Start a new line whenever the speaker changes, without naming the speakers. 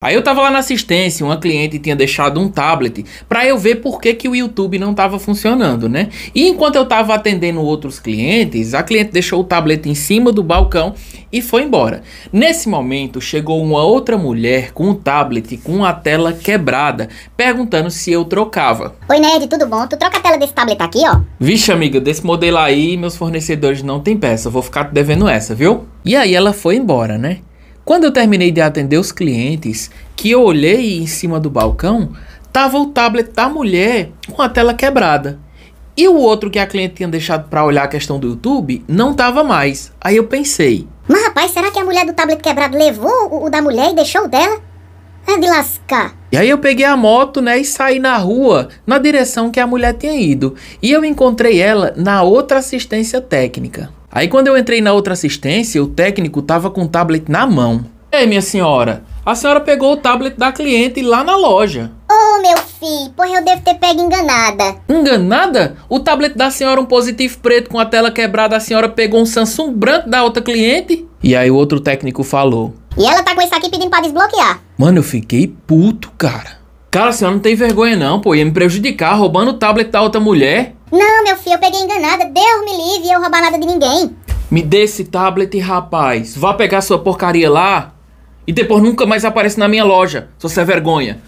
Aí eu tava lá na assistência, uma cliente tinha deixado um tablet para eu ver por que, que o YouTube não tava funcionando, né? E enquanto eu tava atendendo outros clientes, a cliente deixou o tablet em cima do balcão e foi embora. Nesse momento chegou uma outra mulher com um tablet com a tela quebrada, perguntando se eu trocava.
Oi Nerd, tudo bom? Tu troca a tela desse tablet aqui, ó?
Vixe amiga, desse modelo aí meus fornecedores não tem peça, eu vou ficar devendo essa, viu? E aí ela foi embora, né? Quando eu terminei de atender os clientes, que eu olhei em cima do balcão, tava o tablet da mulher com a tela quebrada. E o outro que a cliente tinha deixado para olhar a questão do YouTube não tava mais. Aí eu pensei:
"Mas rapaz, será que a mulher do tablet quebrado levou o, o da mulher e deixou o dela?"
É de lascar. E aí eu peguei a moto, né, e saí na rua, na direção que a mulher tinha ido. E eu encontrei ela na outra assistência técnica. Aí quando eu entrei na outra assistência, o técnico tava com o tablet na mão. Ei, minha senhora, a senhora pegou o tablet da cliente lá na loja.
Oh, meu filho, porra, eu devo ter pego enganada.
Enganada? O tablet da senhora, um positivo preto com a tela quebrada, a senhora pegou um Samsung branco da outra cliente? E aí o outro técnico falou: e ela tá com isso aqui pedindo pra desbloquear. Mano, eu fiquei puto, cara. Cara, a senhora não tem vergonha não, pô. Ia me prejudicar roubando o tablet da outra mulher.
Não, meu filho, eu peguei enganada. Deus me livre, eu roubar nada de ninguém.
Me dê esse tablet, rapaz. Vá pegar sua porcaria lá e depois nunca mais aparece na minha loja. Se você é vergonha.